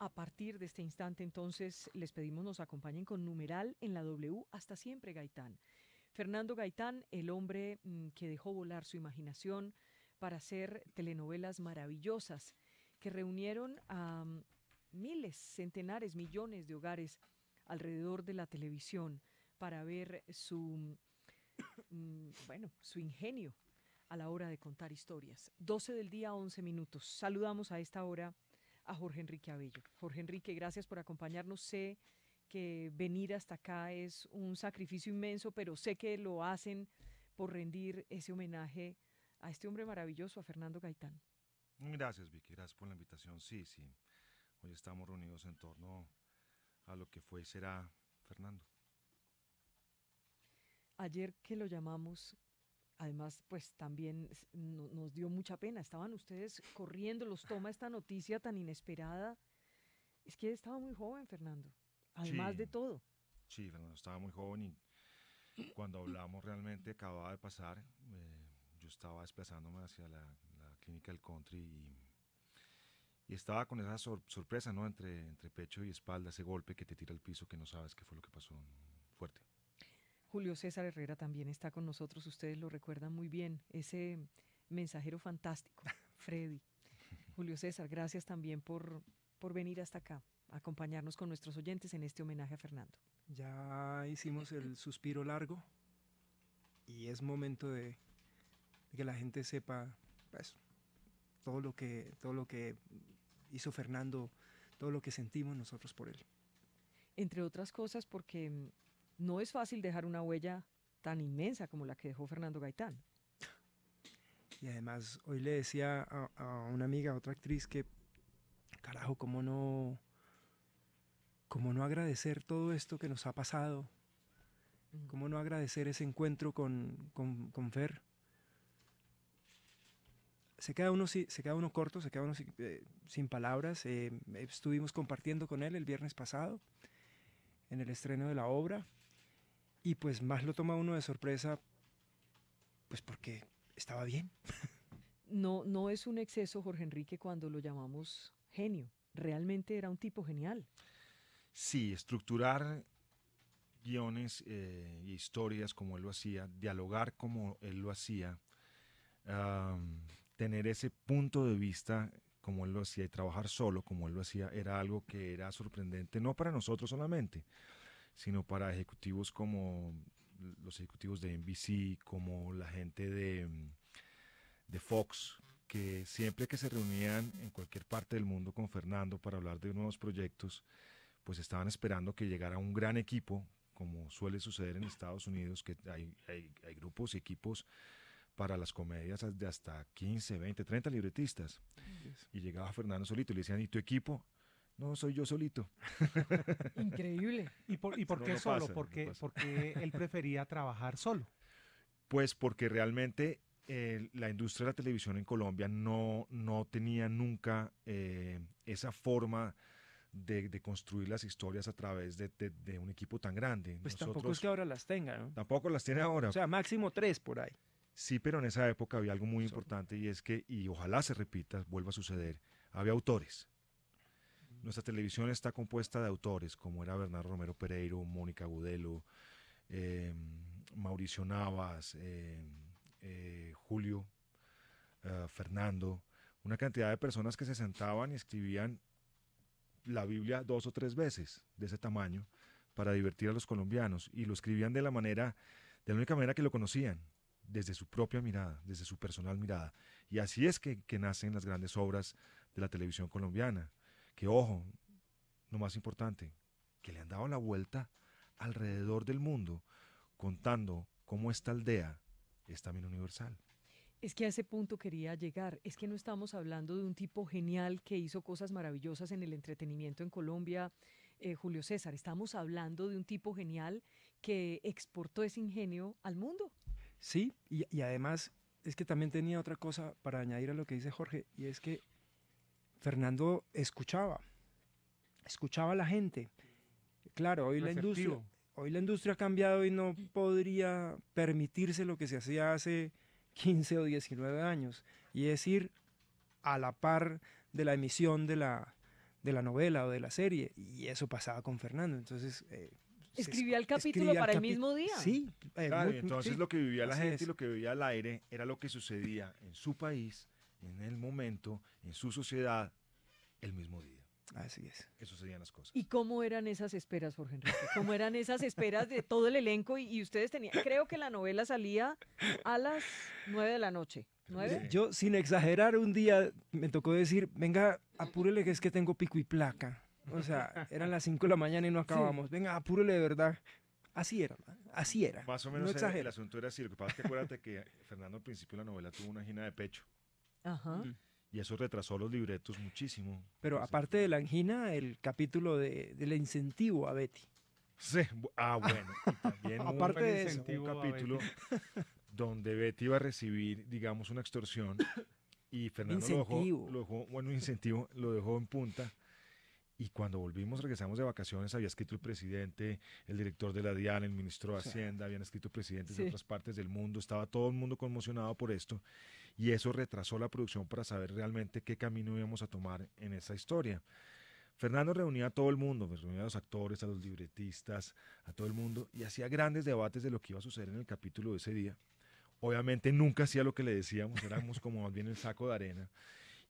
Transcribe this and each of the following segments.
A partir de este instante, entonces, les pedimos nos acompañen con numeral en la W hasta siempre, Gaitán. Fernando Gaitán, el hombre mm, que dejó volar su imaginación para hacer telenovelas maravillosas que reunieron a mm, miles, centenares, millones de hogares alrededor de la televisión para ver su, mm, bueno, su ingenio a la hora de contar historias. 12 del día, 11 minutos. Saludamos a esta hora a Jorge Enrique Abello. Jorge Enrique, gracias por acompañarnos. Sé que venir hasta acá es un sacrificio inmenso, pero sé que lo hacen por rendir ese homenaje a este hombre maravilloso, a Fernando Gaitán. Gracias, Vicky, gracias por la invitación. Sí, sí, hoy estamos reunidos en torno a lo que fue y será Fernando. Ayer que lo llamamos, Además, pues también nos dio mucha pena. Estaban ustedes corriendo, los toma esta noticia tan inesperada. Es que estaba muy joven, Fernando, además de todo. Sí, Fernando estaba muy joven y cuando hablamos realmente acababa de pasar. Eh, yo estaba desplazándome hacia la, clínica del country y, estaba con esa sorpresa, ¿no? Entre, entre pecho y espalda, ese golpe que te tira al piso que no sabes qué fue lo que pasó. ¿no? Julio César Herrera también está con nosotros, ustedes lo recuerdan muy bien, ese mensajero fantástico, Freddy. Julio César, gracias también por, venir hasta acá, acompañarnos con nuestros oyentes en este homenaje a Fernando. Ya hicimos el suspiro largo y es momento de, que la gente sepa pues, todo, lo que, todo lo que hizo Fernando, todo lo que sentimos nosotros por él. Entre otras cosas porque no es fácil dejar una huella tan inmensa como la que dejó Fernando Gaitán. Y además, hoy le decía a, una amiga, a otra actriz, que carajo, ¿cómo no, cómo no agradecer todo esto que nos ha pasado? ¿Cómo no agradecer ese encuentro con, con, Fer? Se queda, uno, se queda uno corto, se queda uno eh, sin, palabras. Eh, estuvimos compartiendo con él el viernes pasado en el estreno de la obra y pues más lo toma uno de sorpresa, pues porque estaba bien. No, no es un exceso, Jorge Enrique, cuando lo llamamos genio. Realmente era un tipo genial. Sí, estructurar guiones eh, y historias como él lo hacía, dialogar como él lo hacía, tener ese punto de vista como él lo hacía y trabajar solo como él lo hacía era algo que era sorprendente, no para nosotros solamente, sino para ejecutivos como los ejecutivos de NBC, como la gente de, mm, de Fox, que siempre que se reunían en cualquier parte del mundo con Fernando para hablar de nuevos proyectos, pues estaban esperando que llegara un gran equipo, como suele suceder en Estados Unidos, que hay, grupos y equipos para las comedias de hasta 15, 20, 30 libretistas. Y llegaba Fernando solito y le decían, ¿y tu equipo? No, soy yo solito. Increíble. ¿Y por, qué solo? ¿Por porque, él prefería trabajar solo. Pues porque realmente eh, la industria de la televisión en Colombia no, no tenía nunca eh, esa forma de, construir las historias a través de, un equipo tan grande. Pues tampoco es que ahora las tenga, ¿no? Tampoco las tiene ahora. O sea, máximo tres por ahí. Sí, pero en esa época había algo muy importante y es que, y ojalá se repita, vuelva a suceder, había autores. Nuestra televisión está compuesta de autores, como era Bernardo Romero Pereiro, Mónica Gudelo, eh, Mauricio Navas, eh, eh, Julio, Fernando, una cantidad de personas que se sentaban y escribían la Biblia dos o tres veces de ese tamaño para divertir a los colombianos y lo escribían de la manera, de la única manera que lo conocían, desde su propia mirada, desde su personal mirada. Y así es que nacen las grandes obras de la televisión colombiana que ojo, lo más importante, que le han dado la vuelta alrededor del mundo contando cómo esta aldea es también universal. Es que a ese punto quería llegar. Es que no estamos hablando de un tipo genial que hizo cosas maravillosas en el entretenimiento en Colombia, eh, Julio César. Estamos hablando de un tipo genial que exportó ese ingenio al mundo. Sí, y además es que también tenía otra cosa para añadir a lo que dice Jorge, y es que Fernando escuchaba, escuchaba a la gente. Claro, hoy la industria, hoy la industria ha cambiado y no podría permitirse lo que se hacía hace 15 o 19 años, y es ir a la par de la emisión de la, de la novela o de la serie, y eso pasaba con Fernando, entonces... Eh, escribía el capítulo para el, mismo día. Sí, eh, claro, entonces lo que vivía la gente y lo que vivía al aire era lo que sucedía en su país en el momento, en su sociedad, el mismo día. Así es. Eso sucedían las cosas. ¿Y cómo eran esas esperas, Jorge Enrique? ¿Cómo eran esas esperas de todo el elenco? Y, ustedes tenían, creo que la novela salía a las nueve de la noche. Yo, sin exagerar, un día me tocó decir, venga, apúrele que es que tengo pico y placa. O sea, eran las cinco de la mañana y no acabamos. Venga, apúrele de verdad. Así era, así era. Más o menos no el asunto era así. Lo que pasa es que acuérdate que Fernando al principio de la novela tuvo una gina de pecho. Y eso retrasó los libretos muchísimo. Pero aparte de la angina, el capítulo de, del incentivo a Betty. Sí, ah, bueno. también aparte de un capítulo donde Betty iba a recibir, digamos, una extorsión y Fernando lo bueno, incentivo, lo dejó en punta y cuando volvimos, regresamos de vacaciones, había escrito el presidente, el director de la DIAN, el ministro de Hacienda, habían escrito presidentes de otras partes del mundo, estaba todo el mundo conmocionado por esto y eso retrasó la producción para saber realmente qué camino íbamos a tomar en esa historia. Fernando reunía a todo el mundo, reunía a los actores, a los libretistas, a todo el mundo y hacía grandes debates de lo que iba a suceder en el capítulo de ese día. Obviamente nunca hacía lo que le decíamos, éramos como más bien el saco de arena.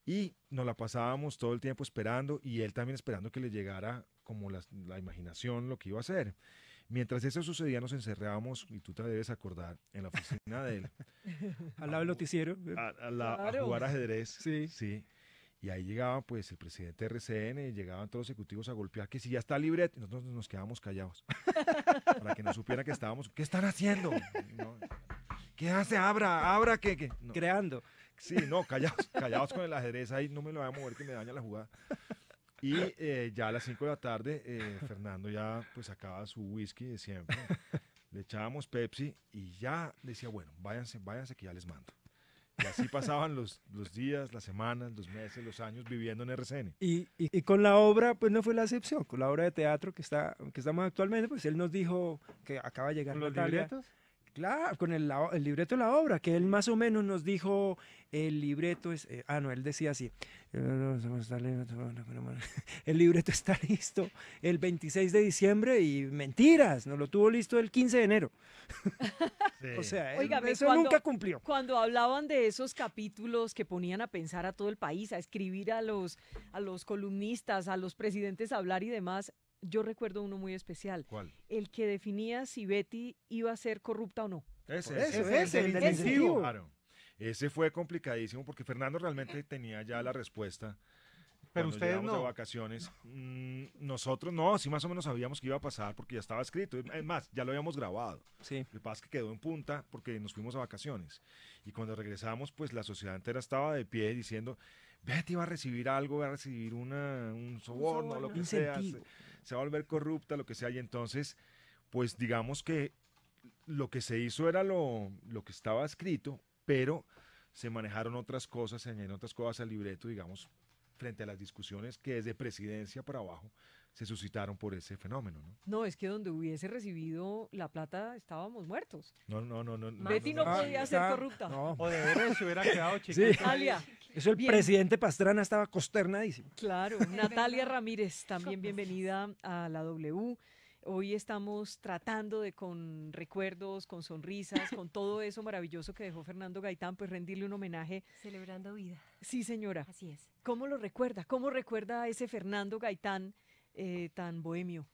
Y nos la pasábamos todo el tiempo esperando y él también esperando que le llegara como la, la imaginación lo que iba a hacer. Mientras eso sucedía, nos encerrábamos, y tú te debes acordar, en la oficina de él. al lado del noticiero. A, jugar ajedrez. Sí. Sí. Y ahí llegaba pues el presidente de RCN, llegaban todos los ejecutivos a golpear que si ya está libre, nosotros nos quedábamos callados para que no supiera que estábamos, ¿qué están haciendo? ¿Qué hace? Abra, abra, ¿Qué? que Creando. Sí, no, callados, callados con el ajedrez ahí, no me lo voy a mover que me daña la jugada. Y eh, ya a las 5 de la tarde, eh, Fernando ya pues sacaba su whisky de siempre, le echábamos Pepsi y ya decía, bueno, váyanse, váyanse que ya les mando. Y así pasaban los, los días, las semanas, los meses, los años viviendo en RCN. Y, con la obra, pues no fue la excepción. Con la obra de teatro que, está, que estamos actualmente, pues él nos dijo que acaba de llegar ¿Con Los Claro, con el, libreto de la obra, que él más o menos nos dijo, el libreto es... Eh, ah, no, él decía así, el libreto está listo el 26 de diciembre y mentiras, no lo tuvo listo el 15 de enero. o sea, eso nunca cumplió. Cuando hablaban de esos capítulos que ponían a pensar a todo el país, a escribir a los, a los columnistas, a los presidentes a hablar y demás, yo recuerdo uno muy especial. ¿Cuál? El que definía si Betty iba a ser corrupta o no. Ese, ese, ese, el, Ese fue complicadísimo porque Fernando realmente tenía ya la respuesta. Pero ustedes no. vacaciones, mm, nosotros no, sí más o menos sabíamos que iba a pasar porque ya estaba escrito. Es más, ya lo habíamos grabado. Sí. Lo que que quedó en punta porque nos fuimos a vacaciones. Y cuando regresamos, pues la sociedad entera estaba de pie diciendo, Betty va a recibir algo, va a recibir un soborno, lo que Incentivo se va a volver corrupta, lo que sea, y entonces, pues digamos que lo que se hizo era lo, que estaba escrito, pero se manejaron otras cosas, se añadieron otras cosas al libreto, digamos, frente a las discusiones que desde presidencia para abajo se suscitaron por ese fenómeno. No, no es que donde hubiese recibido la plata estábamos muertos. No, no, no. no Betty no, podía ser corrupta. O de veras se hubiera quedado chiquita. Eso el presidente Pastrana estaba consternadísimo. Claro, Natalia Ramírez, también bienvenida a la W. Hoy estamos tratando de con recuerdos, con sonrisas, con todo eso maravilloso que dejó Fernando Gaitán, pues rendirle un homenaje. Celebrando vida. Sí, señora. Así es. ¿Cómo lo recuerda? ¿Cómo recuerda a ese Fernando Gaitán? Eh, tan bohemio.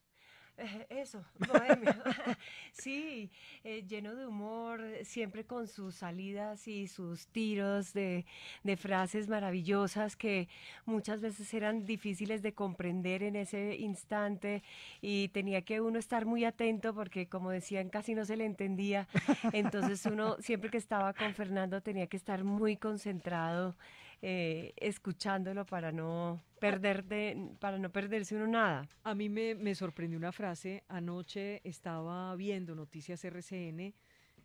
Eh, eso, bohemio. sí, eh, lleno de humor, siempre con sus salidas y sus tiros de, de, frases maravillosas que muchas veces eran difíciles de comprender en ese instante y tenía que uno estar muy atento porque como decían casi no se le entendía. Entonces uno siempre que estaba con Fernando tenía que estar muy concentrado eh, escuchándolo para no para no perderse uno nada. A mí me, sorprendió una frase. Anoche estaba viendo Noticias RCN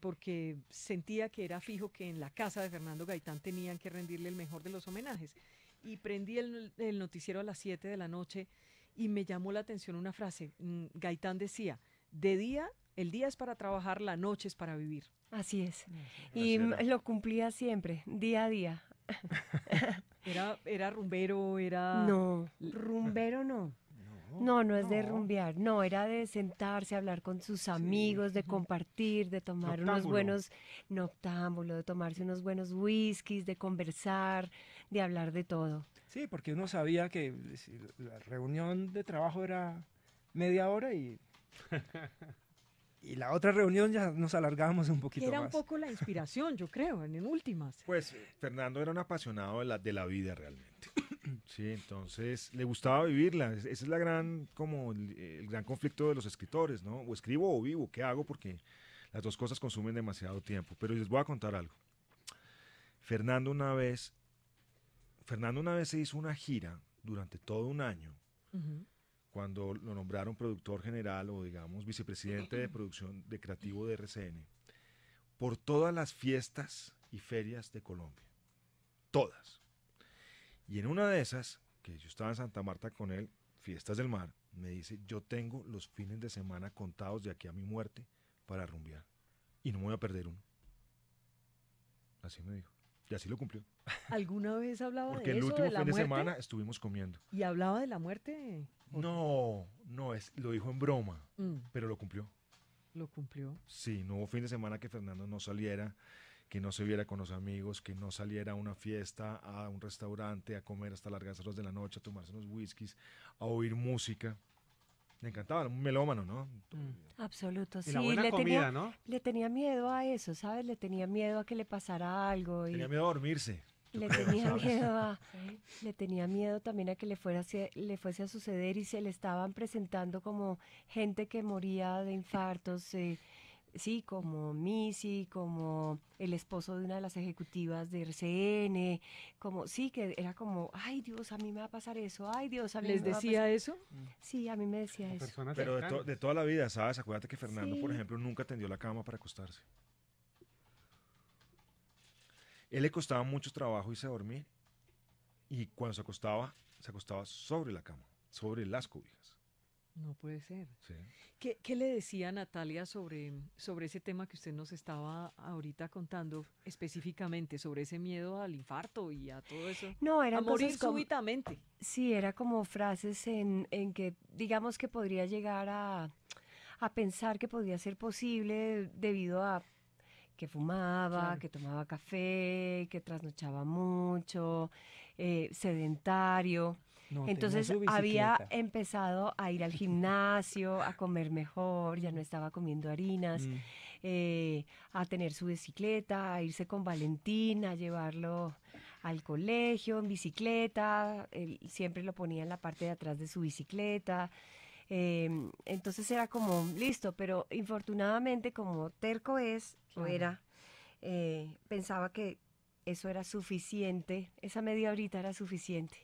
porque sentía que era fijo que en la casa de Fernando Gaitán tenían que rendirle el mejor de los homenajes. Y prendí el, el noticiero a las 7 de la noche y me llamó la atención una frase. Mm, Gaitán decía, de día, el día es para trabajar, la noche es para vivir. Así es. Mm, y lo cumplía siempre, día a día, era, era rumbero, era... No, rumbero no. No, no es de rumbear, no, era de sentarse, hablar con sus amigos, de compartir, de tomar unos buenos noctámbulos, de tomarse unos buenos whiskies, de conversar, de hablar de todo. Sí, porque uno sabía que eh, la reunión de trabajo era media hora y y la otra reunión ya nos alargábamos un poquito más. Era un poco la inspiración, yo creo, en, últimas. Pues Fernando era un apasionado de la, de la vida realmente. sí, entonces le gustaba vivirla. Ese es la gran, como el, gran conflicto de los escritores, ¿no? O escribo o vivo, ¿qué hago? Porque las dos cosas consumen demasiado tiempo. Pero les voy a contar algo. Fernando una vez, Fernando una vez se hizo una gira durante todo un año cuando lo nombraron productor general o digamos vicepresidente de producción de creativo de RCN, por todas las fiestas y ferias de Colombia. Todas. Y en una de esas, que yo estaba en Santa Marta con él, Fiestas del Mar, me dice, yo tengo los fines de semana contados de aquí a mi muerte para rumbear. Y no me voy a perder uno. Así me dijo. Y así lo cumplió. ¿Alguna vez hablaba de eso? Porque el último fin de semana estuvimos comiendo. ¿Y hablaba de la muerte? No, no, es, lo dijo en broma, mm. pero lo cumplió. Lo cumplió. Sí, no hubo fin de semana que Fernando no saliera, que no se viera con los amigos, que no saliera a una fiesta, a un restaurante, a comer hasta largas horas de la noche, a tomarse unos whiskies, a oír música. Le encantaba, un melómano, ¿no? Mm. Absoluto, sí. la buena le, comida, tenía, ¿no? le tenía miedo a eso, ¿sabes? Le tenía miedo a que le pasara algo. Y... Tenía miedo a dormirse. Le tenía, miedo le tenía miedo también a que le, fuera, le fuese a suceder y se le estaban presentando como gente que moría de infartos, eh, sí, como Missy, como el esposo de una de las ejecutivas de RCN, como, sí, que era como, ay Dios, a mí me va a pasar eso, ay Dios, a mí ¿Les decía eso? Sí, a mí me decía eso. Pero de, toda la vida, ¿sabes? Acuérdate que Fernando, por ejemplo, nunca tendió la cama para acostarse. Él le costaba mucho trabajo irse a dormir y cuando se acostaba, se acostaba sobre la cama, sobre las cobijas. No puede ser. ¿Qué, le decía Natalia sobre, sobre ese tema que usted nos estaba ahorita contando específicamente, sobre ese miedo al infarto y a todo eso? No, era morir como, súbitamente. Sí, era como frases en, en que, digamos que podría llegar a, a pensar que podría ser posible debido a que fumaba, que tomaba café, que trasnochaba mucho, eh, sedentario. Entonces había empezado a ir al gimnasio, a comer mejor, ya no estaba comiendo harinas, mm. eh, a tener su bicicleta, a irse con Valentín, a llevarlo al colegio en bicicleta, siempre lo ponía en la parte de atrás de su bicicleta. Em, entonces era como, listo, pero infortunadamente como terco es, era, eh, pensaba que eso era suficiente, esa media horita era suficiente,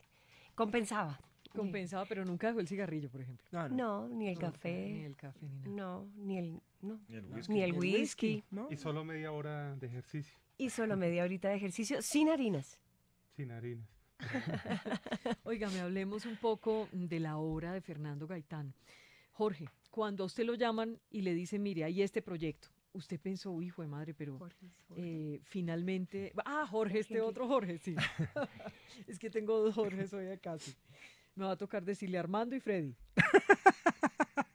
compensaba. Compensaba, pero nunca dejó el cigarrillo, por ejemplo. No, ni el café. Ni el café, ni nada. No, ni el, no. whisky. Ni el whisky. Y solo media hora de ejercicio. Y solo media horita de ejercicio sin harinas. Sin harinas. me hablemos un poco de la obra de Fernando Gaitán. Jorge, cuando usted lo llaman y le dicen, mire, hay este proyecto, usted pensó, hijo de madre, pero eh, finalmente. Ah, Jorge, este otro Jorge, sí. es que tengo dos Jorges hoy acá. Sí. Me va a tocar decirle Armando y Freddy.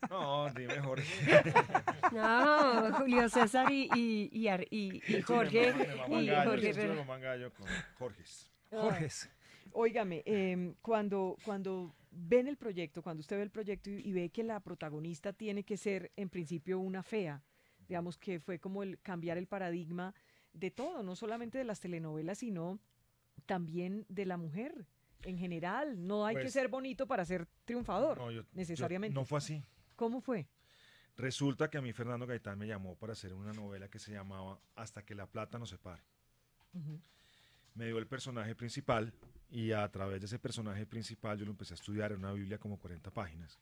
No, dime Jorge. No, Julio César y, y, Jorge. y Jorge. Óigame, em, cuando, cuando ven el proyecto, cuando usted ve el proyecto y, ve que la protagonista tiene que ser en principio una fea, digamos que fue como el cambiar el paradigma de todo, no solamente de las telenovelas, sino también de la mujer en general. No hay que pues ser bonito para ser triunfador, no, yo, necesariamente. no fue así. ¿Cómo fue? Resulta que a mí Fernando Gaitán me llamó para hacer una novela que se llamaba Hasta que la plata no se pare me dio el personaje principal y a través de ese personaje principal yo lo empecé a estudiar en una Biblia como 40 páginas.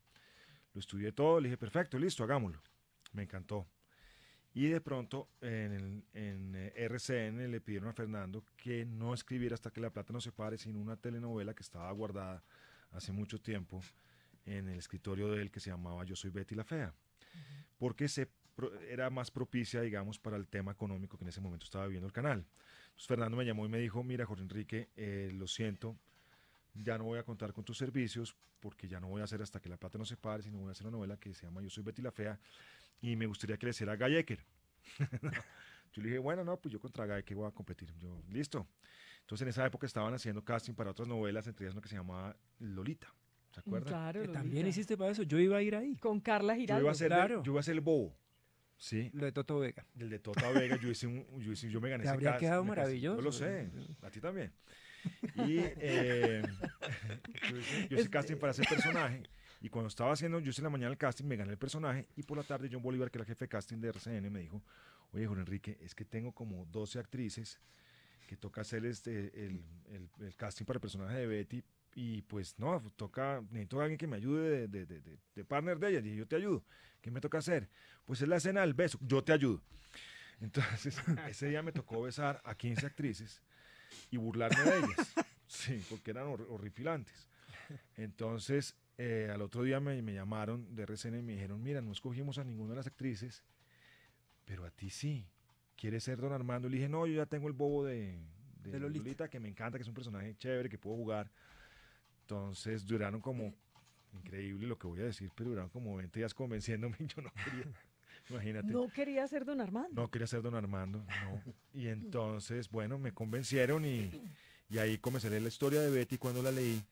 Lo estudié todo, le dije, perfecto, listo, hagámoslo. Me encantó. Y de pronto en, RCN eh, le pidieron a Fernando que no escribiera hasta que la plata no se pare, sino una telenovela que estaba guardada hace mucho tiempo en el escritorio de él que se llamaba Yo soy Betty la Fea, porque se, era más propicia, digamos, para el tema económico que en ese momento estaba viviendo el canal. Pues, Fernando me llamó y me dijo, mira Jorge Enrique, eh, lo siento, ya no voy a contar con tus servicios porque ya no voy a hacer hasta que la plata no se pare, sino voy a hacer una novela que se llama Yo soy Betty la Fea y me gustaría que le hiciera Gallecker. yo le dije, bueno, no, pues yo contra Gallecker voy a competir. Yo, listo. Entonces en esa época estaban haciendo casting para otras novelas, entre ellas una que se llamaba Lolita. ¿Se mm, acuerdan? Claro, también hiciste para eso. Yo iba a ir ahí. Con Carla Girard. Yo iba a ser, yo iba a ser el bobo. Sí. Lo de Toto Vega. El de Toto Vega, yo, hice yo, hice, me gané. Te ese habría quedado maravilloso. Yo lo sé, a ti también. Y eh, yo hice, casting para ese personaje. Y cuando estaba haciendo, yo hice en la mañana el casting, me gané el personaje. Y por la tarde, John Bolívar, que era jefe de casting de RCN, me dijo: Oye, Juan Enrique, es que tengo como 12 actrices que toca hacer este, el casting para el personaje de Betty, y pues no, toca, necesito a alguien que me ayude de, de, de, de partner de ella, y yo te ayudo, ¿qué me toca hacer? Pues es la escena del beso, yo te ayudo. Entonces, ese día me tocó besar a 15 actrices y burlarme de ellas, sí, porque eran hor horripilantes. Entonces, eh, al otro día me, me llamaron de RCN y me dijeron, mira, no escogimos a ninguna de las actrices, pero a ti sí, ¿quieres ser don Armando? Y le dije, no, yo ya tengo el bobo de, de, Lolita, que me encanta, que es un personaje chévere, que puedo jugar. Entonces duraron como, increíble lo que voy a decir, pero duraron como 20 días convenciéndome yo no quería. Imagínate. No quería ser don Armando. No quería ser don Armando, no. Y entonces, bueno, me convencieron y, y ahí comencé la historia de Betty. Cuando la leí,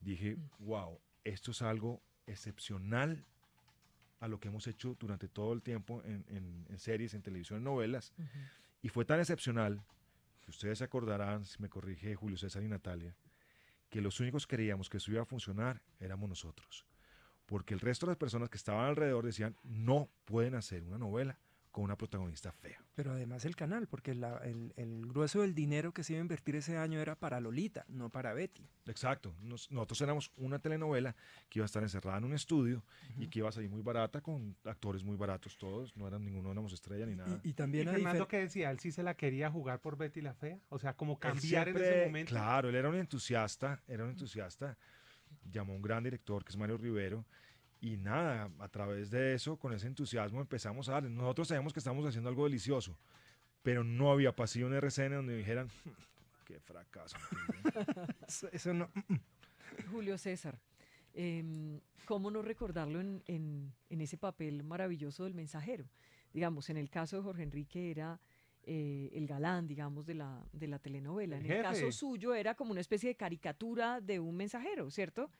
dije, wow, esto es algo excepcional a lo que hemos hecho durante todo el tiempo en, series, en televisión, en novelas. Y fue tan excepcional que ustedes se acordarán, si me corrige Julio César y Natalia, que los únicos que creíamos que eso iba a funcionar éramos nosotros. Porque el resto de las personas que estaban alrededor decían, no pueden hacer una novela con una protagonista fea. Pero además el canal, porque el, grueso del dinero que se iba a invertir ese año era para Lolita, no para Betty. Exacto. nosotros éramos una telenovela que iba a estar encerrada en un estudio y que iba a salir muy barata, con actores muy baratos todos, no eran ninguno, éramos estrella ni nada. Y, también ¿Y Fernando que decía, él sí se la quería jugar por Betty la Fea, o sea, como cambiar en ese momento. Claro, él era un entusiasta, era un entusiasta, llamó a un gran director que es Mario Rivero y nada, a través de eso, con ese entusiasmo empezamos a darle. Nosotros sabemos que estamos haciendo algo delicioso, pero no había pasillo en RCN donde dijeran, hmm, qué fracaso. Mm, mm. Julio César, em, ¿cómo no recordarlo en, ese papel maravilloso del mensajero? Digamos, en el caso de Jorge Enrique era eh, el galán, digamos, de la, de la telenovela. en el caso suyo era como una especie de caricatura de un mensajero, ¿cierto?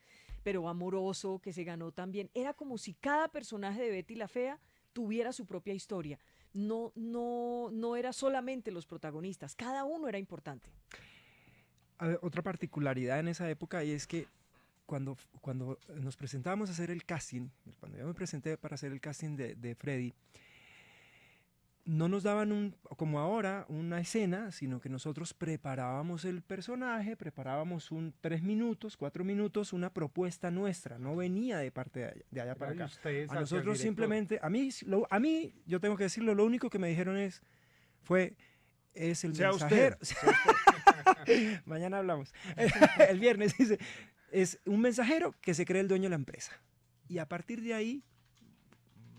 pero amoroso, que se ganó también. Era como si cada personaje de Betty la Fea tuviera su propia historia. No, no, no era solamente los protagonistas, cada uno era importante. otra particularidad en esa época y es que cuando, cuando nos presentábamos a hacer el casting, cuando yo me presenté para hacer el casting de, de Freddy, no nos daban un, como ahora una escena, sino que nosotros preparábamos el personaje, preparábamos un tres minutos, cuatro minutos, una propuesta nuestra, no venía de parte de allá, para acá. A nosotros simplemente, a mí, a mí, yo tengo que decirlo, lo único que me dijeron es, fue, es el mensajero. Mañana hablamos. el viernes dice, es un mensajero que se cree el dueño de la empresa. Y a partir de ahí,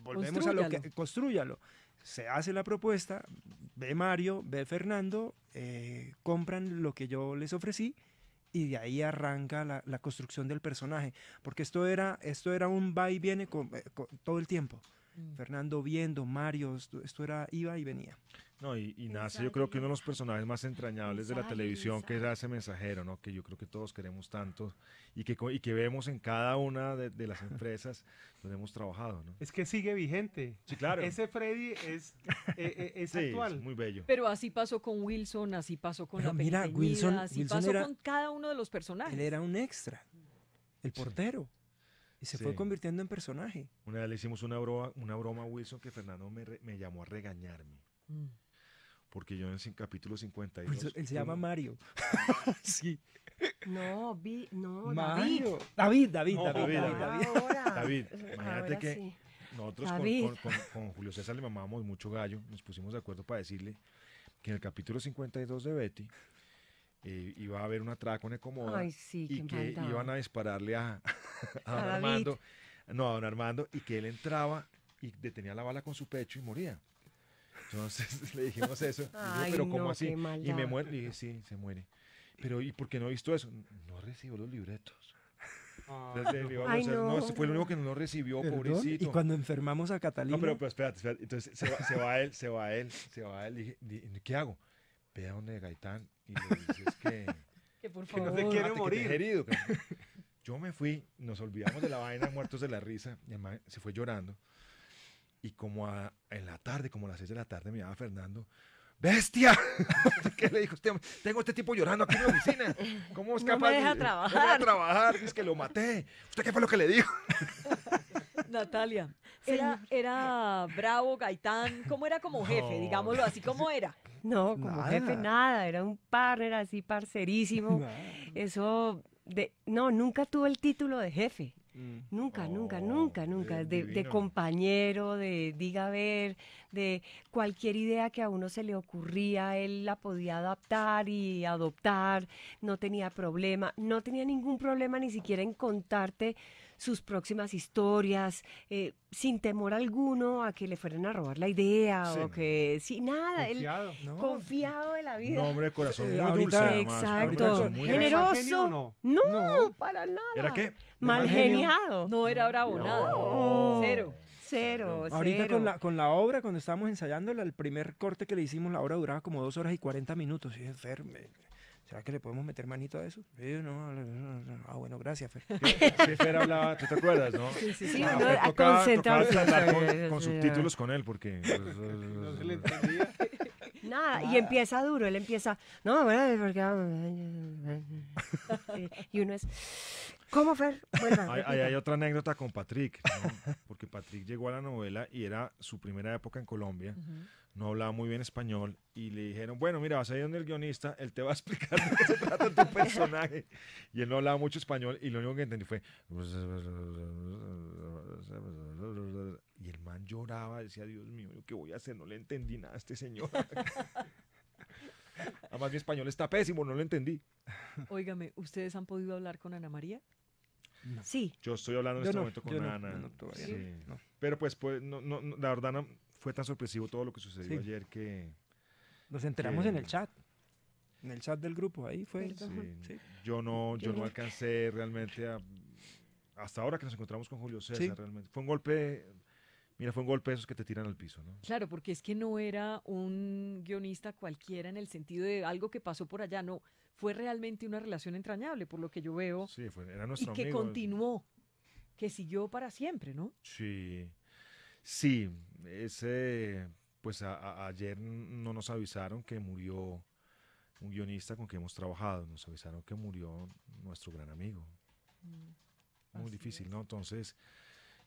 volvemos a lo que, construyalo se hace la propuesta, ve Mario, ve Fernando, eh, compran lo que yo les ofrecí y de ahí arranca la, construcción del personaje, porque esto era, esto era un va y viene eh, todo el tiempo. Mm. Fernando viendo, Mario, esto, era, iba y venía. No, y, nace yo creo que uno de los personajes más entrañables de la televisión, que era ese mensajero, ¿no? que yo creo que todos queremos tanto y que, que vemos en cada una de, las empresas donde hemos trabajado. Es que sigue vigente. Sí, claro. Ese Freddy es, eh, eh, actual. Es muy bello. Pero así pasó con Wilson, así pasó con la mira, Wilson, así pasó con cada uno de los personajes. Él era un extra, el portero se fue convirtiendo en personaje. Una vez le hicimos una broma, una broma a Wilson que Fernando me, llamó a regañarme. Mm. Porque yo en el capítulo 52... él se llama Mario. sí. No, no, Mario. David. David, David, David, David, ah, David, imagínate que nosotros con, con, Julio César le mamábamos mucho gallo, nos pusimos de acuerdo para decirle que en el capítulo 52 de Betty eh, iba a haber un atraco en Ay, y que iban a dispararle a, don Armando, no, a don Armando, y que él entraba y detenía la bala con su pecho y moría. Entonces le dijimos eso, pero ¿cómo así? Y me muere, dije, sí, se muere. Pero ¿y por qué no he visto eso? No recibo los libretos. Ah. no. fue el único que no recibió, pobrecito. Y cuando enfermamos a Catalina. No, pero, pero espérate, Entonces se va, él, se va él, se va él. Dije, ¿qué hago? Ve a donde Gaitán, y que, por favor, no quiere morir. yo me fui, nos olvidamos de la vaina, muertos de la risa, mi mamá se fue llorando. Y como en la tarde, como a las 6 de la tarde, me llamaba Fernando, ¡Bestia! ¿Qué le dijo usted? Tengo este tipo llorando aquí en la oficina. ¿Cómo es capaz? de, trabajar. trabajar. Es que lo maté. ¿Usted qué fue lo que le dijo? Natalia, era, bravo, Gaitán. ¿Cómo era como jefe? digámoslo así, ¿cómo era? No, como jefe nada, era un partner así parcerísimo. Eso de no, nunca tuvo el título de jefe. Mm. Nunca, nunca, oh, nunca, nunca, de, de, compañero, de diga ver, de cualquier idea que a uno se le ocurría, él la podía adaptar y adoptar, no tenía problema, no tenía ningún problema ni siquiera en contarte sus próximas historias, eh, sin temor alguno a que le fueran a robar la idea o que, Sí, nada, confiado, él, confiado de la vida. No, hombre, corazón muy dulce. exacto, generoso. No? No, no? para nada. ¿Era qué? Mal geniado. No era bravo, nada. Cero. Cero, Ahorita Con, la, con la obra, cuando estábamos ensayándola, el primer corte que le hicimos, la obra duraba como dos horas y cuarenta minutos. Y enferme. ¿Será que le podemos meter manito a eso? no, ah, bueno, gracias, Fer. Sí, Fer hablaba, ¿tú te acuerdas, no? Sí, sí, sí. Ah, a ah, tocaba, tocaba con, subtítulos con él porque... Pues, no se le entendía. Nada, y empieza duro, él empieza, no, bueno, porque... Ah, y uno es, ¿cómo Fer? Bueno, hay, hay, otra anécdota con Patrick, ¿no? porque Patrick llegó a la novela y era su primera época en Colombia no hablaba muy bien español y le dijeron, bueno, mira, vas a ir donde el guionista, él te va a explicar de qué se trata tu personaje. Y él no hablaba mucho español y lo único que entendí fue... Y el man lloraba, decía, Dios mío, qué voy a hacer? No le entendí nada a este señor. Además, mi español está pésimo, no lo entendí. Óigame, ¿ustedes han podido hablar con Ana María? Sí. Yo estoy hablando en este momento con Ana. Pero pues, pues no, la verdad, fue tan sorpresivo todo lo que sucedió ayer que... Nos enteramos en el chat. En el chat del grupo, ahí fue. Yo no, yo no alcancé realmente a, hasta ahora que nos encontramos con Julio César, realmente. Fue un golpe, mira, fue un golpe esos que te tiran al piso, ¿no? Claro, porque es que no era un guionista cualquiera en el sentido de algo que pasó por allá, no. Fue realmente una relación entrañable, por lo que yo veo. Sí, era nuestro y que continuó, que siguió para siempre, ¿no? Sí. Sí, ese, pues ayer no nos avisaron que murió un guionista con quien hemos trabajado, nos avisaron que murió nuestro gran amigo. Mm, Muy difícil, ¿no? Entonces,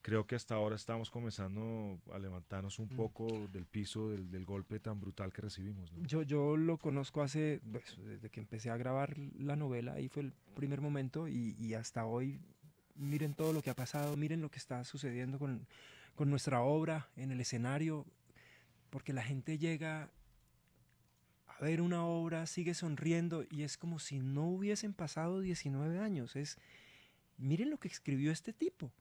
creo que hasta ahora estamos comenzando a levantarnos un mm. poco del piso del, golpe tan brutal que recibimos. Yo, yo lo conozco hace, pues, desde que empecé a grabar la novela, ahí fue el primer momento y hasta hoy miren todo lo que ha pasado, miren lo que está sucediendo con, con nuestra obra en el escenario, porque la gente llega a ver una obra, sigue sonriendo y es como si no hubiesen pasado 19 años. Es, miren lo que escribió este tipo,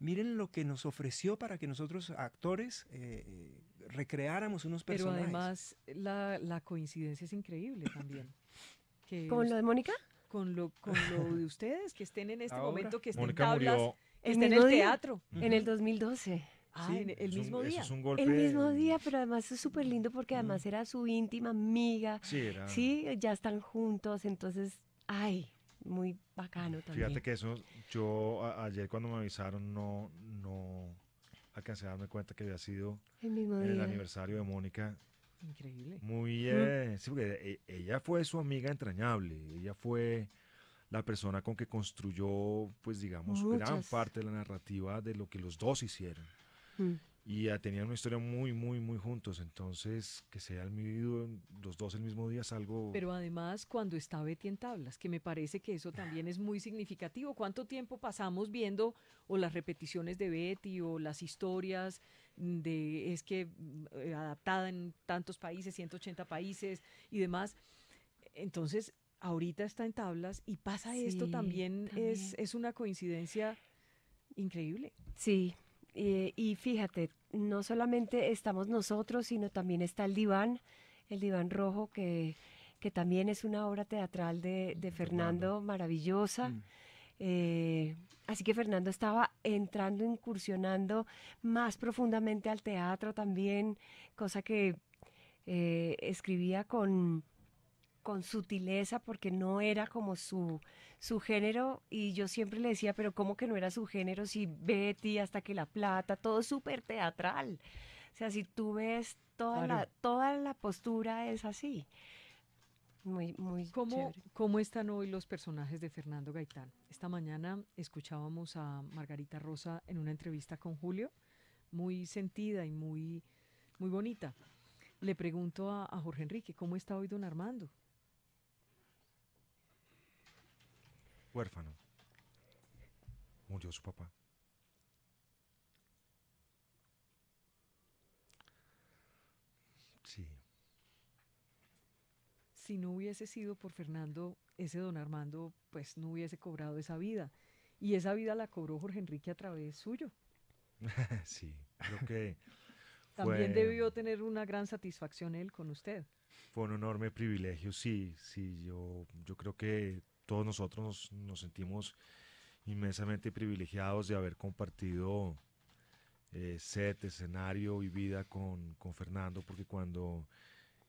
miren lo que nos ofreció para que nosotros actores eh, eh, recreáramos unos personajes. Pero además la, coincidencia es increíble también. ¿Con lo de Mónica? Con lo, con lo de ustedes, que estén en este momento, que estén tablas, estén en el teatro. En el 2012. Ah, el mismo día. el mismo día, pero además es súper lindo porque además era su íntima amiga. Sí, ya están juntos, entonces, ay, muy bacano también. Fíjate que eso, yo ayer cuando me avisaron no, no alcancé a darme cuenta que había sido el, aniversario de Mónica. Increíble. Muy, bien, eh, sí, porque e, ella fue su amiga entrañable, ella fue la persona con que construyó, pues digamos, gran parte de la narrativa de lo que los dos hicieron. Mm. Y ya tenían una historia muy, muy, muy juntos. Entonces, que se hayan vivido los dos el mismo día es algo. Pero además, cuando está Betty en tablas, que me parece que eso también es muy significativo. ¿Cuánto tiempo pasamos viendo o las repeticiones de Betty o las historias de es que eh, adaptada en tantos países, 180 países y demás? Entonces, ahorita está en tablas y pasa esto también, también. Es, es una coincidencia increíble. Sí, eh, y fíjate, no solamente estamos nosotros, sino también está el diván, el diván rojo, que, que también es una obra teatral de, Fernando, maravillosa. Mm. Eh, así que Fernando estaba entrando, incursionando más profundamente al teatro también, cosa que eh, escribía con, con sutileza porque no era como su, su género y yo siempre le decía, pero ¿cómo que no era su género si Betty hasta que La Plata, todo súper teatral? O sea, si tú ves toda, la, toda la postura es así. Muy, muy ¿Cómo, ¿Cómo están hoy los personajes de Fernando Gaitán? Esta mañana escuchábamos a Margarita Rosa en una entrevista con Julio, muy sentida y muy, muy bonita. Le pregunto a Jorge Enrique, ¿cómo está hoy don Armando? huérfano. Murió su papá. Sí. Si no hubiese sido por Fernando, ese don Armando pues no hubiese cobrado esa vida. Y esa vida la cobró Jorge Enrique a través suyo. sí, creo que... También debió tener una gran satisfacción él con usted. Fue un enorme privilegio, sí, sí, yo, yo creo que todos nosotros nos, sentimos inmensamente privilegiados de haber compartido eh, set, escenario y vida con, Fernando, porque cuando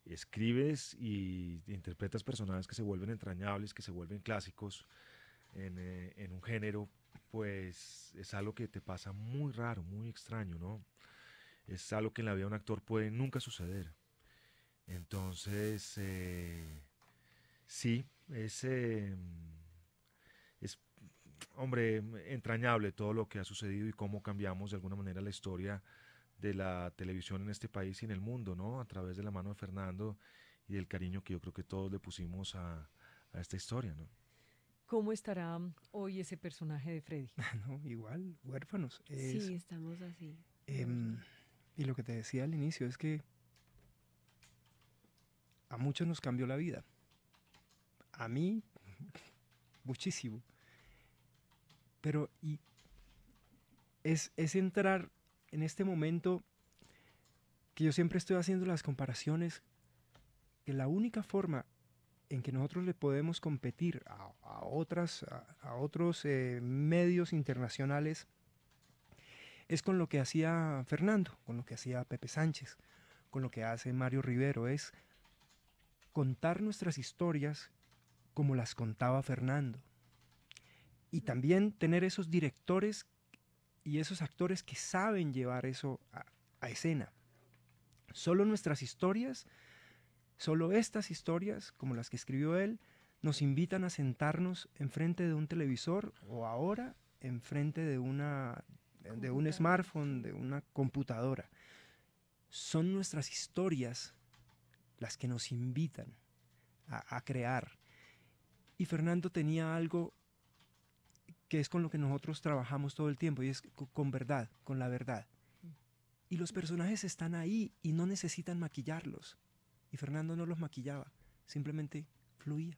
escribes y interpretas personajes que se vuelven entrañables, que se vuelven clásicos eh, en, un género, pues es algo que te pasa muy raro, muy extraño, ¿no? Es algo que en la vida de un actor puede nunca suceder. Entonces, eh, sí, es, em, es, hombre, entrañable todo lo que ha sucedido y cómo cambiamos de alguna manera la historia de la televisión en este país y en el mundo, ¿no? A través de la mano de Fernando y del cariño que yo creo que todos le pusimos a, esta historia, ¿no? ¿Cómo estará hoy ese personaje de Freddy? igual, huérfanos. sí, estamos así. Em, y lo que te decía al inicio es que a muchos nos cambió la vida a mí muchísimo. Pero es, entrar en este momento que yo siempre estoy haciendo las comparaciones, que la única forma en que nosotros le podemos competir a, otras, a, otros eh, medios internacionales es con lo que hacía Fernando, con lo que hacía Pepe Sánchez, con lo que hace Mario Rivero, es contar nuestras historias como las contaba Fernando. Y también tener esos directores y esos actores que saben llevar eso a, escena. Solo nuestras historias, solo estas historias, como las que escribió él, nos invitan a sentarnos enfrente de un televisor o ahora enfrente de una de un smartphone, de una computadora. Son nuestras historias las que nos invitan a, a crear, y Fernando tenía algo que es con lo que nosotros trabajamos todo el tiempo y es con verdad, con la verdad. Mm. Y los personajes están ahí y no necesitan maquillarlos. Y Fernando no los maquillaba, simplemente fluía.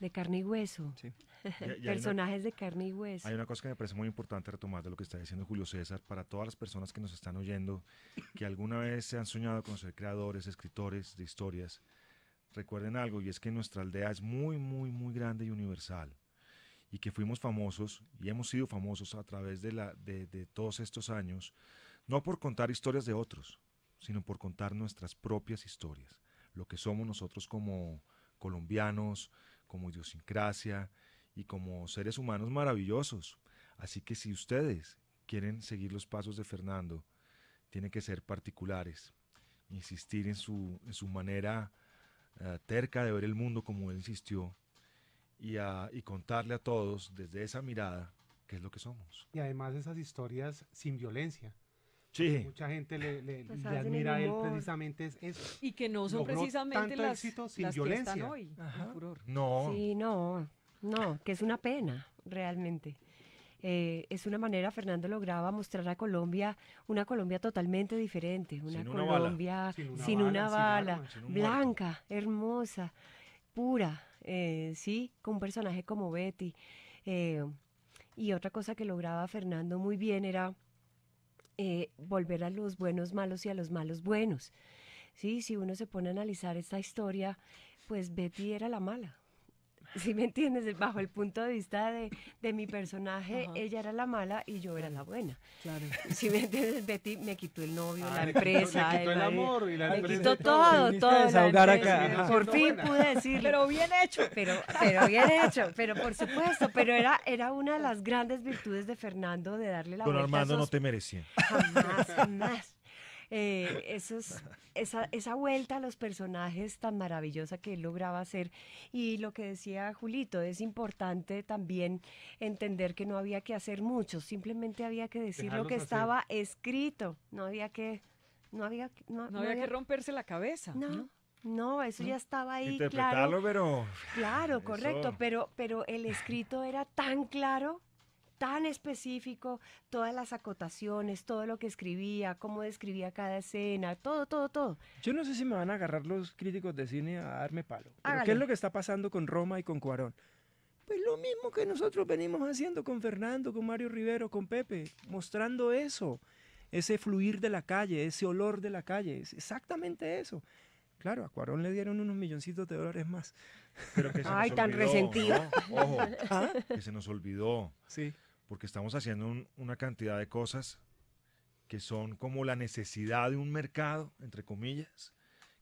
De carne y hueso. Sí. Personajes de carne y hueso. Hay una cosa que me parece muy importante retomar de lo que está diciendo Julio César para todas las personas que nos están oyendo, que alguna vez se han soñado con ser creadores, escritores de historias recuerden algo, y es que nuestra aldea es muy, muy, muy grande y universal, y que fuimos famosos, y hemos sido famosos a través de, la, de, todos estos años, no por contar historias de otros, sino por contar nuestras propias historias, lo que somos nosotros como colombianos, como idiosincrasia y como seres humanos maravillosos. Así que si ustedes quieren seguir los pasos de Fernando, tienen que ser particulares, insistir en su, en su manera eh, terca de ver el mundo como él insistió y, contarle a todos desde esa mirada qué es lo que somos. Y además esas historias sin violencia. Sí. Mucha gente le, pues admira precisamente eso. Y que no son precisamente las, sin violencia. que están hoy. No. Sí, no, no, que es una pena realmente. Eh, es una manera, Fernando lograba mostrar a Colombia, una Colombia totalmente diferente, una, Colombia sin una bala, blanca, hermosa, pura, eh, sí, con un personaje como Betty. Eh, y otra cosa que lograba Fernando muy bien era volver a los buenos malos y a los malos buenos. Sí, si uno se pone a analizar esta historia, pues Betty era la mala, si me entiendes, bajo el punto de vista de, mi personaje, ella era la mala y yo era la buena. Claro. Si me entiendes, Betty me quitó el novio, la ah, empresa. Me quitó el, amor y la Me quitó todo, todo. Por fin pude decirlo. Pero bien hecho. Pero, pero bien hecho, pero por supuesto, pero era, era una de las grandes virtudes de Fernando de darle la vuelta Armando no te merecía. Jamás, jamás. Eh, esa, vuelta a los personajes tan maravillosa que él lograba hacer. Y lo que decía Julito, es importante también entender que no había que hacer mucho, simplemente había que decir lo que estaba escrito, no había que... No había, que romperse la cabeza. ¿no? No, eso ya estaba ahí. claro. pero. Claro, correcto. Pero, pero el escrito era tan claro tan específico, todas las acotaciones, todo lo que escribía, cómo describía cada escena, todo, todo, todo. Yo no sé si me van a agarrar los críticos de cine a darme palo. ¿Qué es lo que está pasando con Roma y con Cuarón? Pues lo mismo que nosotros venimos haciendo con Fernando, con Mario Rivero, con Pepe, mostrando eso, ese fluir de la calle, ese olor de la calle, es exactamente eso. Claro, a Cuarón le dieron unos milloncitos de dólares más. Pero Ay, tan resentido. Ojo, ¿Ah? que se nos olvidó. Sí porque estamos haciendo una cantidad de cosas que son como la necesidad de un mercado, entre comillas,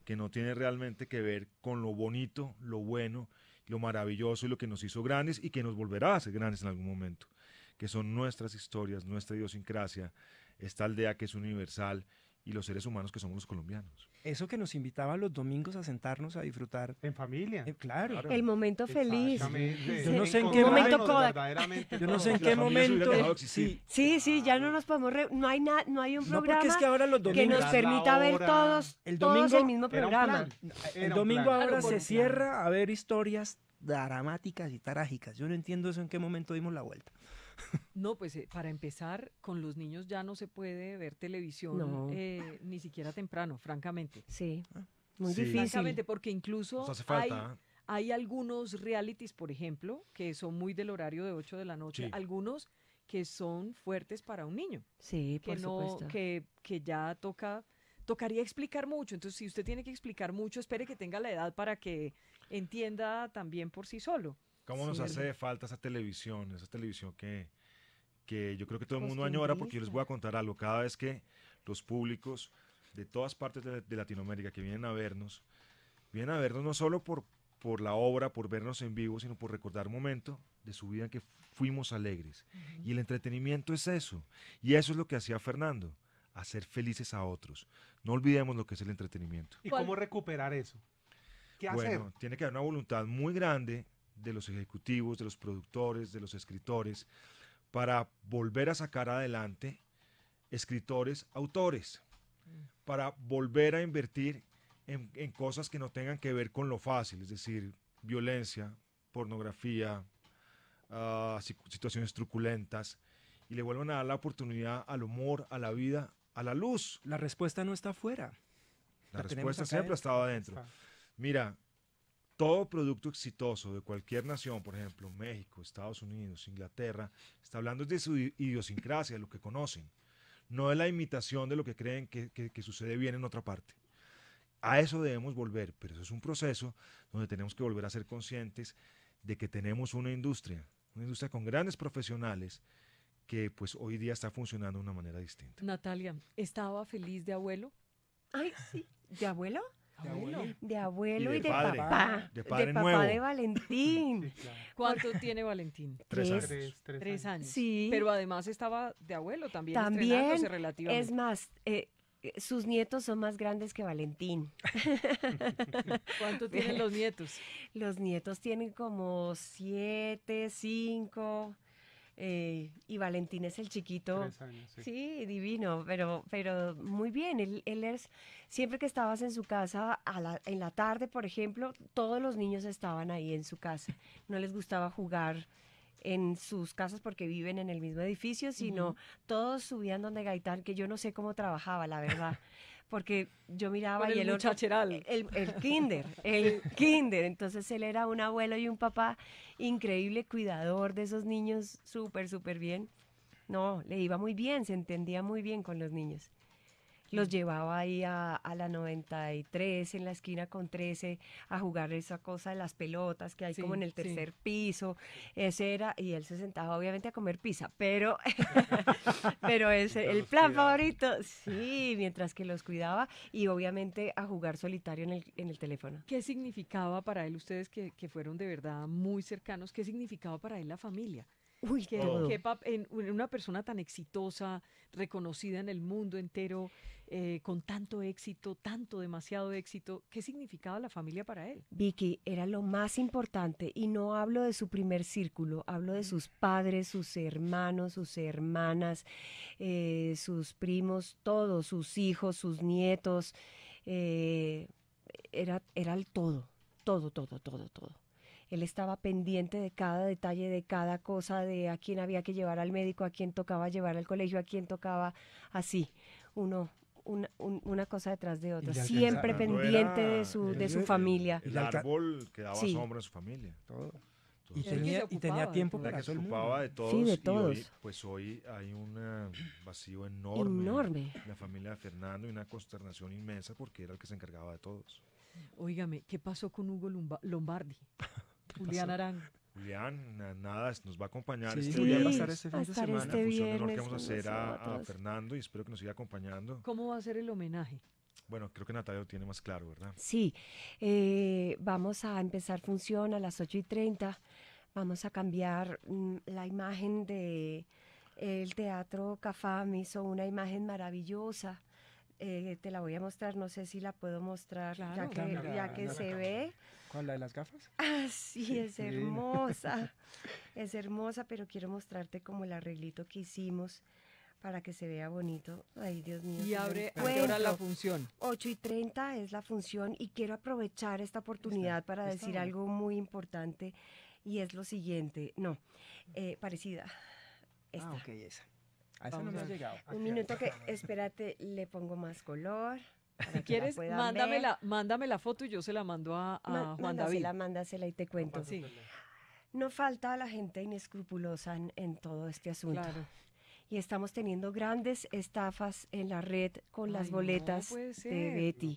que no tiene realmente que ver con lo bonito, lo bueno, lo maravilloso y lo que nos hizo grandes y que nos volverá a hacer grandes en algún momento, que son nuestras historias, nuestra idiosincrasia, esta aldea que es universal y los seres humanos que somos los colombianos. Eso que nos invitaba los domingos a sentarnos a disfrutar. En familia. Eh, claro. El momento feliz. Yo no sé en qué momento. Yo no sé en qué momento. Sí, sí, ya no nos podemos. No hay no hay un programa es que, ahora los domingos, que, nos permita ver todos el, domingo, todos el mismo programa. El domingo ahora se cierra a ver historias dramáticas y trágicas. Yo no entiendo eso en qué momento dimos la vuelta. No, pues eh, para empezar, con los niños ya no se puede ver televisión eh, ni siquiera temprano, francamente. Sí, ah. muy difícil. Francamente, porque incluso ¿eh? Hay, algunos realities, por ejemplo, que son muy del horario de 8 de la noche, algunos que son fuertes para un niño. Sí, que no, Que, que ya toca tocaría explicar mucho. Entonces, si usted tiene que explicar mucho, espere que tenga la edad para que entienda también por sí solo. ¿Cómo nos hace falta esa televisión? Esa televisión que, que yo creo que todo el mundo añora porque yo les voy a contar algo. Cada vez que los públicos de todas partes de, Latinoamérica que vienen a vernos, vienen a vernos no solo por, por la obra, por vernos en vivo, sino por recordar momentos de su vida en que fuimos alegres. Y el entretenimiento es eso. Y eso es lo que hacía Fernando, hacer felices a otros. No olvidemos lo que es el entretenimiento. ¿Y cómo recuperar eso? ¿Qué bueno, tiene que haber una voluntad muy grande de los ejecutivos, de los productores, de los escritores, para volver a sacar adelante escritores, autores, para volver a invertir en, cosas que no tengan que ver con lo fácil, es decir, violencia, pornografía, ah, situaciones truculentas, y le vuelvan a dar la oportunidad al humor, a la vida, a la luz. La respuesta no está afuera. La, la respuesta siempre ha estado adentro. Mira, todo producto exitoso de cualquier nación, por ejemplo, México, Estados Unidos, Inglaterra, está hablando de su idiosincrasia, de lo que conocen, no de la imitación de lo que creen que, sucede bien en otra parte. A eso debemos volver, pero eso es un proceso donde tenemos que volver a ser conscientes de que tenemos una industria, una industria con grandes profesionales que pues hoy día está funcionando de una manera distinta. Natalia, ¿estaba feliz de abuelo? Ay, sí. ¿De abuelo? De abuelo, y, de, papá. De, papá de Valentín. ¿Cuánto tiene Valentín? Tres, años. Tres, años. Sí. Pero además estaba de abuelo también. También. Es más, eh, sus nietos son más grandes que Valentín. ¿Cuánto tienen los nietos? Los nietos tienen como siete, cinco. Eh, y Valentín es el chiquito. sí. divino, pero, pero muy bien. Él, es, siempre que estabas en su casa, en la tarde, por ejemplo, todos los niños estaban ahí en su casa. No les gustaba jugar en sus casas porque viven en el mismo edificio, sino todos subían donde Gaitán, que yo no sé cómo trabajaba, la verdad. porque yo miraba y el, otro, el kinder, el kinder. Entonces él era un abuelo y un papá increíble, cuidador de esos niños, súper, súper bien. No, le iba muy bien, se entendía muy bien con los niños. Los llevaba ahí a, a, la 93, en la esquina con 13, a jugar esa cosa de las pelotas que hay como en el tercer piso. Ese era, y él se sentaba obviamente a comer pizza, pero, pero ese, el plan favorito, sí, mientras que los cuidaba y obviamente a jugar solitario en el, en el teléfono. ¿Qué significaba para él, ustedes que, fueron de verdad muy cercanos, qué significaba para él la familia? Uy, qué, en una persona tan exitosa, reconocida en el mundo entero, eh, con tanto éxito, tanto demasiado éxito. ¿Qué significaba la familia para él? Vicky, era lo más importante y no hablo de su primer círculo, hablo de sus padres, sus hermanos, sus hermanas, eh, sus primos, todos, sus hijos, sus nietos. Eh, era, era el todo, todo, todo, todo, todo. Él estaba pendiente de cada detalle, de cada cosa, de a quién había que llevar al médico, a quién tocaba llevar al colegio, a quién tocaba así. Uno una, cosa detrás de otra, siempre pendiente de su, de su familia. El, árbol que daba sombra a su familia. y, tenía, tiempo que se ocupaba de todos. pues hoy hay un eh, vacío enorme. Enorme. La familia de Fernando y una consternación inmensa porque era el que se encargaba de todos. Óigame, ¿qué pasó con Hugo Lombardi? Julián Arango. Julián, nada, nos va a acompañar este a pasar este fin de semana. Este función que vamos a hacer a, a, Fernando y espero que nos siga acompañando. ¿Cómo va a ser el homenaje? Bueno, creo que Natalia lo tiene más claro, ¿verdad? Sí, eh, vamos a empezar función a las 8 y 30. Vamos a cambiar mm, la imagen de el Teatro me hizo una imagen maravillosa. Eh, te la voy a mostrar, no sé si la puedo mostrar ya que, ya que se ve. ¿Cuál, la de las gafas? Ah, sí, es hermosa. es hermosa, pero quiero mostrarte como el arreglito que hicimos para que se vea bonito. Ay, Dios mío. Y abre la función. 8 y 30 es la función y quiero aprovechar esta oportunidad para decir algo muy importante y es lo siguiente. No, eh, parecida. Ah, ok, esa. A esa no me ha llegado. Un minuto que, espérate, le pongo más color. Si quieres, mándame, la, foto y yo se la mando a, a Juan mándasela, David. y te cuento. No falta la gente inescrupulosa en, todo este asunto. Y estamos teniendo grandes estafas en la red con las boletas de Betty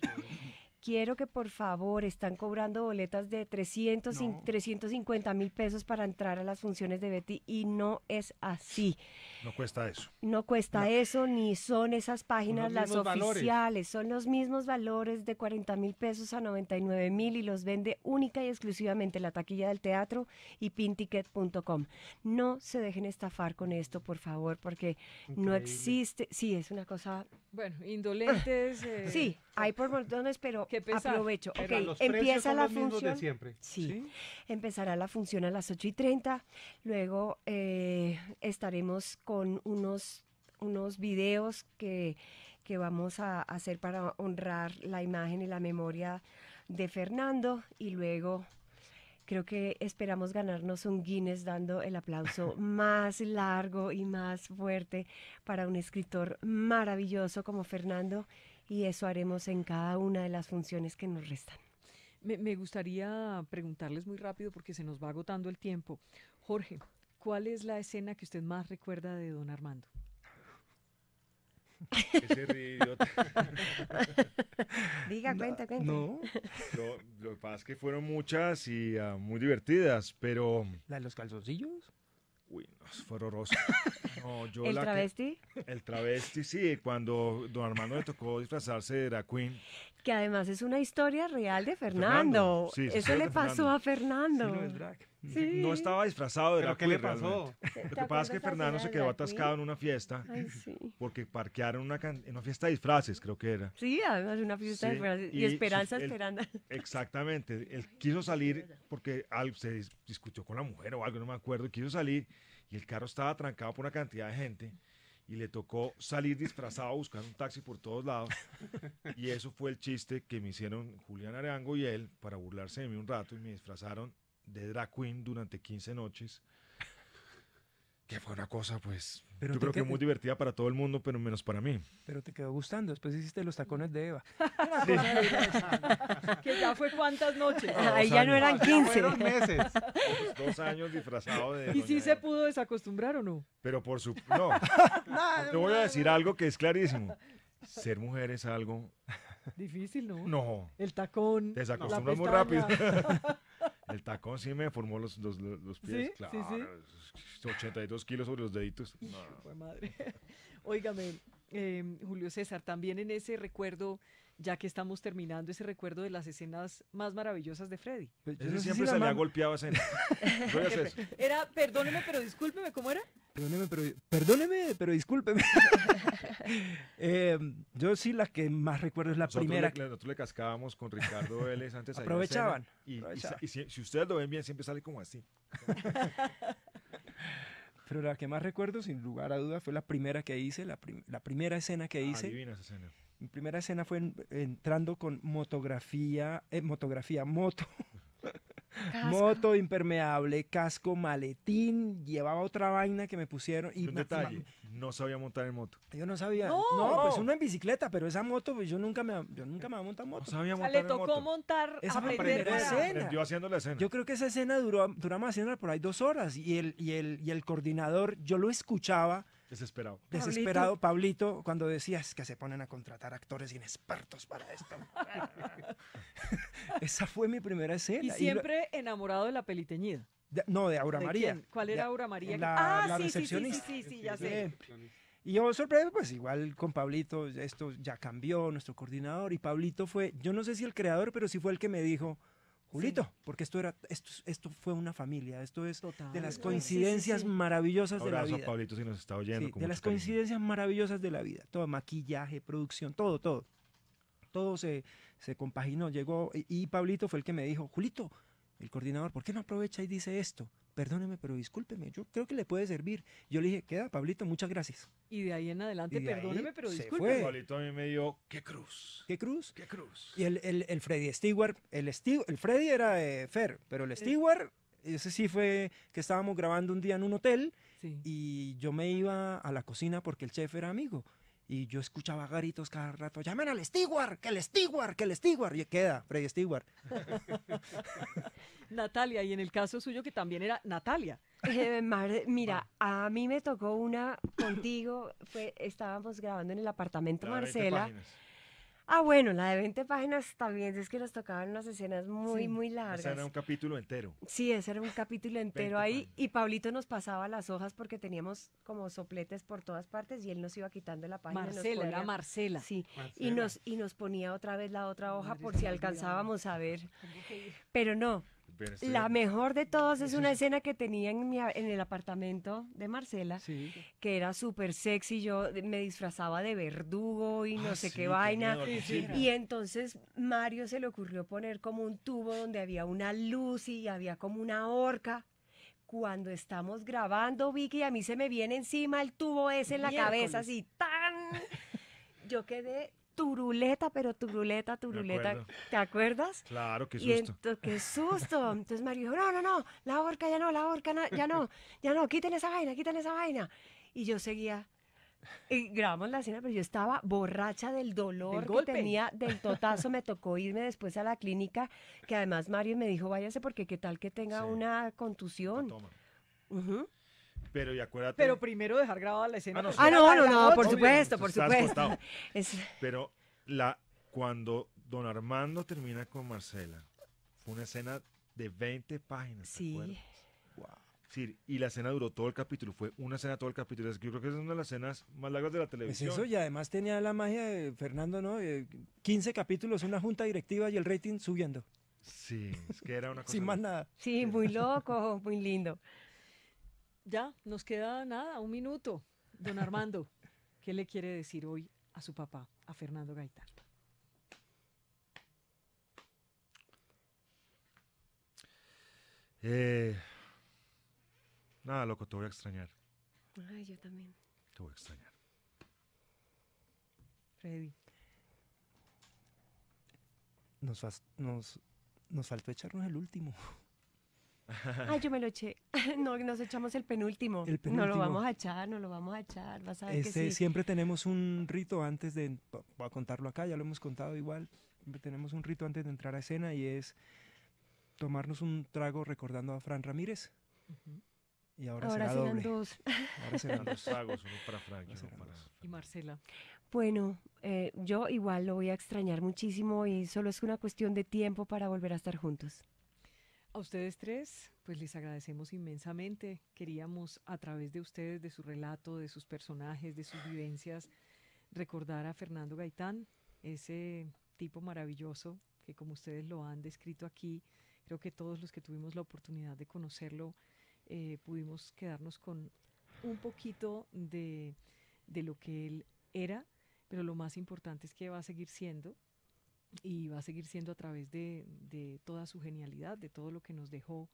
quiero que por favor, están cobrando boletas de 300, y 350 mil pesos para entrar a las funciones de Betty y no es así. No cuesta eso. No cuesta eso, ni son esas páginas las oficiales, son los mismos valores de 40 mil pesos a 99 mil y los vende única y exclusivamente la taquilla del teatro y pinticket.com. No se dejen estafar con esto, por favor, porque no existe, sí, es una cosa... Bueno, indolentes. Eh, sí, hay por montones, pero aprovecho. empieza la función. Sí. Empezará la función a las 8 y 30. Luego eh, estaremos con unos, unos videos que, que vamos a hacer para honrar la imagen y la memoria de Fernando. Y luego creo que esperamos ganarnos un Guinness dando el aplauso más largo y más fuerte para un escritor maravilloso como Fernando y eso haremos en cada una de las funciones que nos restan. Me, gustaría preguntarles muy rápido porque se nos va agotando el tiempo. Jorge, ¿cuál es la escena que usted más recuerda de don Armando? Ese Diga, cuenta, cuenta. No, lo, que pasa es que fueron muchas y ah, muy divertidas, pero... ¿La de los calzoncillos? Uy, no, fue horroroso. ¿El travesti? el travesti, sí. Cuando don Armando le tocó disfrazarse de drag queen que además es una historia real de Fernando. Eso le pasó a Fernando. no, estaba disfrazado de ¿Pero qué le pasó? Realmente. Lo que pasa es que Fernando se quedó atascado en una fiesta porque parquearon una en una fiesta de disfraces, creo que era. Sí, además una fiesta de disfraces. Y, Esperanza esperando. Exactamente. Él quiso salir porque algo se discutió con la mujer o algo, no me acuerdo. Quiso salir y el carro estaba trancado por una cantidad de gente y le tocó salir disfrazado buscando buscar un taxi por todos lados. Y eso fue el chiste que me hicieron Julián Arango y él para burlarse de mí un rato y me disfrazaron de drag queen durante 15 noches que fue una cosa, pues, yo creo que muy divertida para todo el mundo, pero menos para mí. Pero te quedó gustando, después hiciste los tacones de Eva. que ya fue cuántas noches. Ahí ya no eran 15. Fueron meses. dos años disfrazado de... ¿Y sí se pudo desacostumbrar o no? Pero por supuesto, no. Te voy a decir algo que es clarísimo. Ser mujer es algo... Difícil, ¿no? No. El tacón. Desacostumbras muy rápido. El tacón sí me formó los, pies. ¿Sí? Claro, sí, 82 kilos sobre los deditos. No. madre. Óigame, eh, Julio César, también en ese recuerdo, ya que estamos terminando, ese recuerdo de las escenas más maravillosas de Freddy. Pues, ese siempre se le ha golpeado Era, perdóneme, pero discúlpeme, ¿cómo era? Perdóneme, pero, perdóneme, discúlpeme. Em, yo sí la que más recuerdo es la primera. nosotros le cascábamos con Ricardo Vélez antes. Aprovechaban. Y, si, ustedes lo ven bien, siempre sale como así. pero la que más recuerdo, sin lugar a duda, fue la primera que hice, la, primera escena que hice. Ah, esa escena. Mi primera escena fue entrando con motografía, eh, motografía, moto. Moto impermeable, casco, maletín, llevaba otra vaina que me pusieron. Y detalle no sabía montar en moto. Yo no sabía. No, pues uno en bicicleta, pero esa moto, pues yo nunca me, yo nunca me había moto. No le tocó montar esa aprender escena. Yo haciendo la escena. Yo creo que esa escena duró, duró escena por ahí dos horas y el, y el, y el coordinador, yo lo escuchaba. Desesperado. Desesperado, Pablito, cuando decías que se ponen a contratar actores inexpertos para esto. Esa fue mi primera escena. Y siempre enamorado de la peliteñida no, de Aura María. ¿Cuál era Aura María? La, ah, sí, sí, sí, ya sé. Y yo, sorprendo pues igual con Pablito, esto ya cambió, nuestro coordinador, y Pablito fue, yo no sé si el creador, pero sí fue el que me dijo, Julito, porque esto era, esto, esto fue una familia, esto es de las coincidencias maravillosas de la vida. A Pablito si nos está oyendo. de las coincidencias maravillosas de la vida, todo, maquillaje, producción, todo, todo. Todo se, compaginó, llegó, y Pablito fue el que me dijo, Julito, el coordinador, ¿por qué no aprovecha y dice esto? Perdóneme, pero discúlpeme, yo creo que le puede servir. Yo le dije, queda, Pablito, muchas gracias. Y de ahí en adelante, perdóneme, pero discúlpeme. Pablito a mí me dio, ¿qué cruz? ¿Qué cruz? ¿Qué cruz? Y el, el, el Freddy Stewart, el, el Freddy era eh, Fer, pero el Stewart, ese sí fue que estábamos grabando un día en un hotel y yo me iba a la cocina porque el chef era amigo. Y yo escuchaba Garitos cada rato, llamen al Steward, que el Steward, que el Steward. Y queda, Freddy Stewart. Natalia, y en el caso suyo que también era Natalia. Eh, mira, a mí me tocó una contigo, fue, estábamos grabando en el apartamento Marcela. Ah, bueno, la de 20 páginas también es que nos tocaban unas escenas muy, muy largas. Ese era un capítulo entero. Sí, ese era un capítulo entero ahí. Y Pablito nos pasaba las hojas porque teníamos como sopletes por todas partes y él nos iba quitando la página. Marcela, era Marcela. Sí, Y, nos, y nos ponía otra vez la otra hoja por si alcanzábamos a ver. Pero no, la mejor de todas es una escena que tenía en, en el apartamento de Marcela, que era súper sexy. Yo me disfrazaba de verdugo y no ah, sé qué vaina. y entonces Mario se le ocurrió poner como un tubo donde había una luz y había como una horca cuando estamos grabando, Vicky, a mí se me viene encima el tubo ese en la cabeza, así tan. Yo quedé turuleta, pero turuleta, turuleta. ¿Te acuerdas? Claro, que susto. Y qué susto. Entonces Mario dijo, no, no, no, la horca ya no, la horca ya no, ya no, quiten esa vaina, quiten esa vaina. Y yo seguía. Y grabamos la escena, pero yo estaba borracha del dolor que tenía del totazo. Me tocó irme después a la clínica, que además Mario me dijo, váyase porque qué tal que tenga una contusión. Pero y acuérdate. Pero primero dejar grabada la escena. Ah, no, ah, no, no, por supuesto, por supuesto. Pero la, cuando don Armando termina con Marcela, fue una escena de 20 páginas. Sí. y la escena duró todo el capítulo, fue una escena todo el capítulo. yo creo que es una de las escenas más largas de la televisión. eso, y además tenía la magia de Fernando, ¿no? 15 eh, capítulos, una junta directiva y el rating subiendo. Sí, es que era una cosa. Sin más nada. Sí, muy loco, muy lindo. Ya, nos queda nada, un minuto. Don Armando, ¿qué le quiere decir hoy a su papá, a Fernando Gaitán? Eh, nada, loco, te voy a extrañar. Ay, yo también. Te voy a extrañar. Freddy. Nos, nos, nos faltó echarnos el último. Ah, yo me lo eché. No, nos echamos el penúltimo. No lo vamos a echar, no lo vamos a echar. Siempre tenemos un rito antes de. Voy a contarlo acá, ya lo hemos contado igual. Siempre tenemos un rito antes de entrar a escena y es tomarnos un trago recordando a Fran Ramírez. Y ahora, será dos. tragos, para y Marcela. Bueno, eh, yo igual lo voy a extrañar muchísimo y solo es una cuestión de tiempo para volver a estar juntos. A ustedes tres, pues les agradecemos inmensamente. Queríamos a través de ustedes, de su relato, de sus personajes, de sus vivencias, recordar a Fernando Gaitán, ese tipo maravilloso que como ustedes lo han descrito aquí, creo que todos los que tuvimos la oportunidad de conocerlo eh, pudimos quedarnos con un poquito de, de lo que él era, pero lo más importante es que va a seguir siendo y va a seguir siendo a través de, de toda su genialidad, de todo lo que nos dejó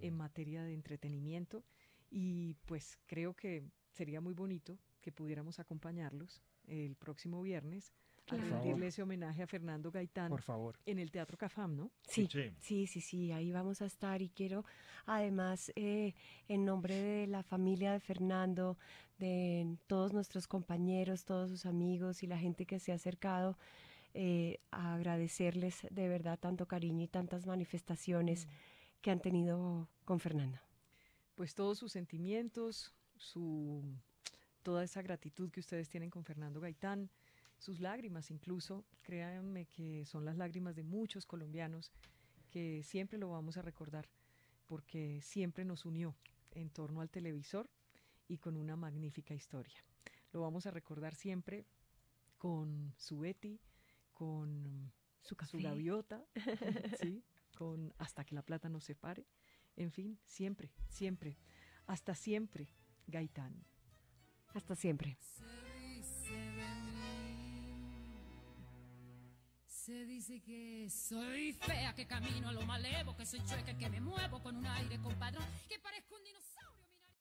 en materia de entretenimiento y pues creo que sería muy bonito que pudiéramos acompañarlos el próximo viernes a rendirle ese homenaje a Fernando Gaitán Por favor. en el Teatro Cafam, ¿no? Sí, sí, sí, sí, ahí vamos a estar y quiero además eh, en nombre de la familia de Fernando, de todos nuestros compañeros, todos sus amigos y la gente que se ha acercado, eh, agradecerles de verdad tanto cariño y tantas manifestaciones mm. que han tenido con Fernanda. Pues todos sus sentimientos, su, toda esa gratitud que ustedes tienen con Fernando Gaitán, sus lágrimas incluso, créanme que son las lágrimas de muchos colombianos que siempre lo vamos a recordar porque siempre nos unió en torno al televisor y con una magnífica historia. Lo vamos a recordar siempre con su ETI con su, café. gaviota, ¿sí? con Hasta que la plata no se pare En fin, siempre, siempre. Hasta siempre, Gaitán. Hasta siempre. Se dice, que soy fea, que camino a lo malevo, que soy chueca, que me muevo con un aire compadrón, que parezco un dinosaurio.